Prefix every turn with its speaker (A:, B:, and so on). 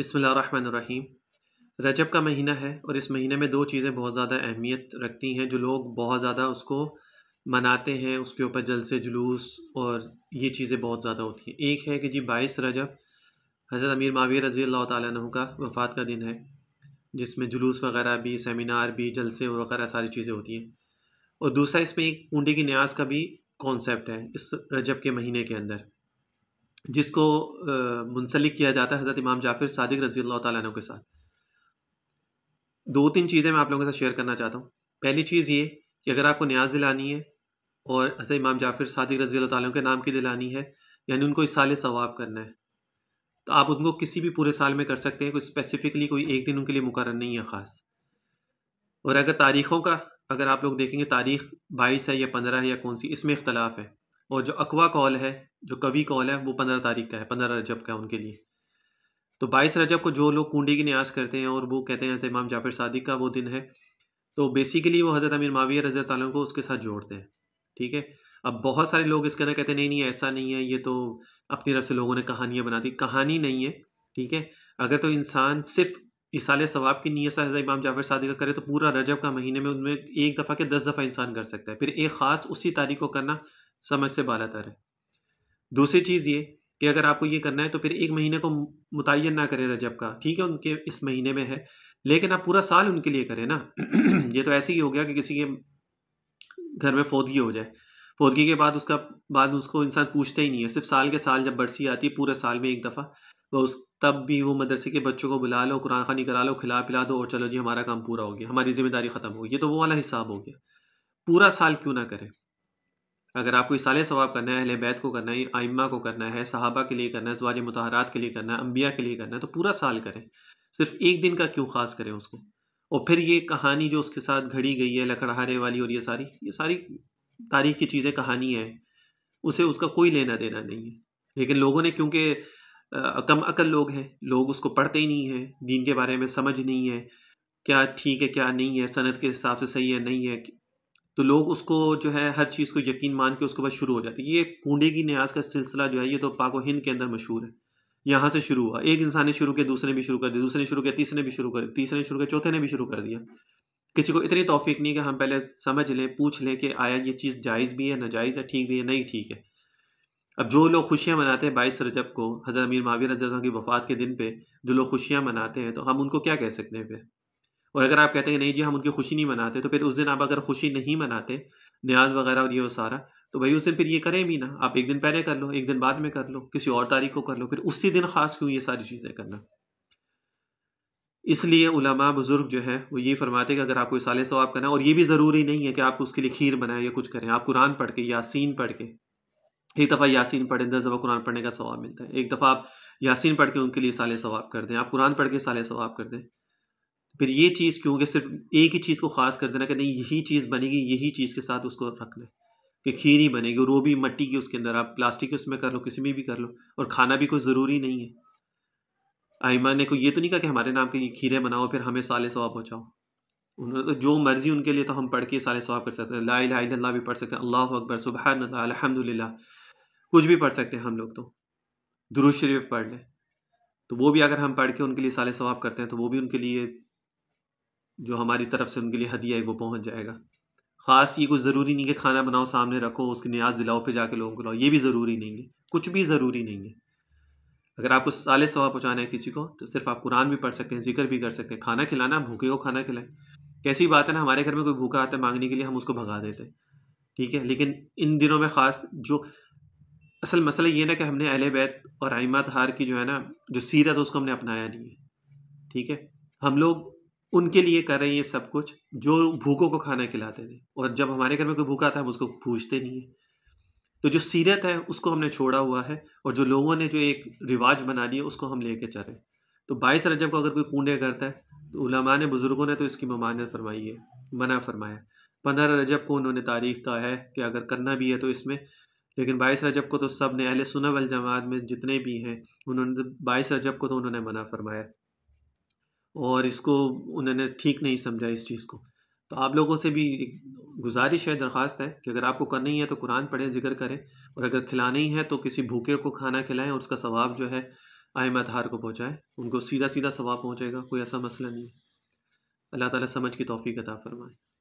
A: बिसमीम रजब का महीना है और इस महीने में दो चीज़ें बहुत ज़्यादा अहमियत रखती हैं जो लोग बहुत ज़्यादा उसको मनाते हैं उसके ऊपर जलसे जुलूस और ये चीज़ें बहुत ज़्यादा होती हैं एक है कि जी बाईस रजब हज़रत अमीर माविया रज़ी अल्लाह तु का वफ़ात का दिन है जिसमें जुलूस वगैरह भी सेमिनार भी जलसे वगैरह सारी चीज़ें होती हैं और दूसरा इसमें एक ऊँडे की न्याज का भी कॉन्सेप्ट है इस रजब के महीने के अंदर जिसको मुंसलिक किया जाता है हज़रत इमाम जाफिर सादिक रजी अल्लाह तु के साथ दो तीन चीज़ें मैं आप लोगों के साथ शेयर करना चाहता हूँ पहली चीज़ ये कि अगर आपको न्याज दिलानी है और हज़रत इमाम जाफिर सादिक रजी अल्लाह तु के नाम की दिलानी है यानी उनको इस साल सवाब करना है तो आप उनको किसी भी पूरे साल में कर सकते हैं कोई स्पेसिफिकली कोई एक दिन उनके लिए मुकर नहीं है ख़ास और अगर तारीख़ों का अगर आप लोग देखेंगे तारीख बाईस है या पंद्रह है या कौन सी इसमें इख्तलाफ है और जो अकवा कॉल है जो कवि कॉल है वो पंद्रह तारीख का है पंद्रह रजब का है उनके लिए तो बाईस रजब को जो लोग कुंडी की न्यास करते हैं और वो कहते हैं इमाम जाफिर सादिक का वो दिन है तो बेसिकली वो हज़रत अमीर माविया रजी तैन को उसके साथ जोड़ते हैं ठीक है अब बहुत सारे लोग इसके अंदर कहते हैं नहीं नहीं ऐसा नहीं है ये तो अपनी तरफ से लोगों ने कहानियाँ बना दी कहानी नहीं है ठीक है अगर तो इंसान सिर्फ इसाले सवाब की नीयत से इमाम जाफर सादिक का करे तो पूरा रजब का महीने में उनमें एक दफ़ा के दस दफ़ा इंसान कर सकता है फिर एक ख़ास उसी तारीख को करना समझ से बालातर है दूसरी चीज़ ये कि अगर आपको ये करना है तो फिर एक महीने को मुतन ना करें रजब का ठीक है उनके इस महीने में है लेकिन आप पूरा साल उनके लिए करें ना ये तो ऐसे ही हो गया कि किसी के घर में फौदगी हो जाए फौदगी के बाद उसका बाद उसको इंसान पूछता ही नहीं है सिर्फ साल के साल जब बरसी आती है पूरे साल में एक दफ़ा वह उस तब भी वो मदरसे के बच्चों को बुला लो कुरान खानी करा लो खिला पिला दो और चलो जी हमारा काम पूरा हो गया हमारी जिम्मेदारी ख़त्म हो गई तो वो वाला हिसाब हो गया पूरा साल क्यों ना करें अगर आपको इसाले सवाब करना है अहले बैत को करना है आइम्मा को करना है सहाबा के लिए करना है जवाज मतहरात के लिए करना है अम्बिया के लिए करना है तो पूरा साल करें सिर्फ एक दिन का क्यों ख़ास करें उसको और फिर ये कहानी जो उसके साथ घड़ी गई है लकड़हारे वाली और ये सारी ये सारी तारीख की चीज़ें कहानी है उसे उसका कोई लेना देना नहीं है लेकिन लोगों ने क्योंकि कम अकल लोग हैं लोग उसको पढ़ते ही नहीं हैं दीन के बारे में समझ नहीं है क्या ठीक है क्या नहीं है सनत के हिसाब से सही है नहीं है तो लोग उसको जो है हर चीज़ को यकीन मान के उसके बाद शुरू हो जाती है ये कूडे की न्याज का सिलसिला जो है ये तो पाको हिंद के अंदर मशहूर है यहाँ से शुरू हुआ एक इंसान ने शुरू किया दूसरे ने भी शुरू कर दिया दूसरे ने शुरू किया तीसरे ने भी शुरू कर दिया तीसरे ने शुरू किया चौथे ने भी शुरू कर दिया किसी को इतनी तोफीक नहीं कि हम पहले समझ लें पूछ लें कि आया ये चीज़ जायज़ भी है नाजायज़ है ठीक भी है नहीं ठीक है अब जो लोग खुशियाँ मनाते हैं बाईस रजब को हज़रत अमीर माविर रजा की वफ़ात के दिन पे जो लोग खुशियाँ मनाते हैं तो हम उनको क्या कह सकते हैं फिर और अगर आप कहते हैं नहीं जी हम उनकी खुशी नहीं मनाते तो फिर उस दिन आप अगर खुशी नहीं मनाते न्याज वगैरह और ये वो सारा तो भाई उस दिन फिर ये करें भी ना आप एक दिन पहले कर लो एक दिन बाद में कर लो किसी और तारीख को कर लो फिर उसी दिन खास क्यों ये सारी चीज़ें करना इसलिए उलमा बुज़ुर्ग जो है वो ये फरमाते कि अगर आपको साले सवाब करना है और ये भी ज़रूरी नहीं है कि आप उसके लिए खीर बनाएं या कुछ करें आप कुरान पढ़ के यासीन पढ़ के एक दफ़ा यासीन पढ़ें दस दफ़ा कुरान पढ़ने का सवाब मिलता है एक दफ़ा आप यासीन पढ़ के उनके लिए साले सवाब कर दें आप कुरान पढ़ के साले सवाब कर दें फिर ये चीज़ क्योंकि सिर्फ एक ही चीज़ को ख़ास कर देना कि नहीं यही चीज़ बनेगी यही चीज़ के साथ उसको रख लें कि खीर ही बनेगी और वो भी मट्टी की उसके अंदर आप प्लास्टिक की उसमें कर लो किसी में भी कर लो और खाना भी कोई ज़रूरी नहीं है आइमा ने को ये तो नहीं कहा कि हमारे नाम के ये खीरें बनाओ फिर हमें साले सवाब पहुँचाओ उन्होंने तो जो मर्ज़ी उनके लिए तो हम पढ़ के साले सवाब कर सकते हैं ला ला भी पढ़ सकते हैं अल्लाह अकबर सुबह अलहमदिल्ला कुछ भी पढ़ सकते हैं हम लोग तो दुरुज शरीफ पढ़ लें तो वो भी अगर हम पढ़ के उनके लिए साले सवाब करते हैं तो वो भी उनके लिए जो हमारी तरफ से उनके लिए हदिया है वो पहुँच जाएगा ख़ास ये कुछ ज़रूरी नहीं है खाना बनाओ सामने रखो उसकी न्याज दिलाओ फिर जाके लोगों को लाओ ये भी ज़रूरी नहीं है कुछ भी ज़रूरी नहीं है अगर आपको साले सवा पहुँचाना है किसी को तो सिर्फ आप कुरान भी पढ़ सकते हैं जिक्र भी कर सकते हैं खाना खिलाना भूखे को खाना खिलाएं कैसी बात है ना हमारे घर में कोई भूखा आता है मांगने के लिए हम उसको भगा देते हैं ठीक है लेकिन इन दिनों में ख़ास जो असल मसला ये ना कि हमने अहल बैत और आइमा हार की जो है ना जो सीरत है उसको हमने अपनाया नहीं है ठीक है हम लोग उनके लिए कर रहे हैं ये सब कुछ जो भूखों को खाना खिलाते थे और जब हमारे घर में कोई भूखा था हम उसको पूछते नहीं है तो जो सीरत है उसको हमने छोड़ा हुआ है और जो लोगों ने जो एक रिवाज बना लिया उसको हम लेके चले तो बाईस रजब को अगर कोई कूडे करता है तो उलमा ने बुज़ुर्गों ने तो इसकी ममानत फरमाई है मना फरमाया पंद्रह रजब को उन्होंने तारीख कहा है कि अगर करना भी है तो इसमें लेकिन बाईस रजब को तो सब ने अहल सुनब जमात में जितने भी हैं उन्होंने बाईस रजब को तो उन्होंने मना फरमाया और इसको उन्होंने ठीक नहीं समझा इस चीज़ को तो आप लोगों से भी गुजारिश है दरख्वास्त है कि अगर आपको करना ही है तो कुरान पढ़ें जिक्र करें और अगर खिलाना ही है तो किसी भूखे को खाना खिलाएं और उसका सवाब जो है आयम आधार को पहुँचाएँ उनको सीधा सीधा सवाब पहुँचेगा कोई ऐसा मसला नहीं है अल्लाह ताली समझ की तोफ़ी अता फ़रमाएँ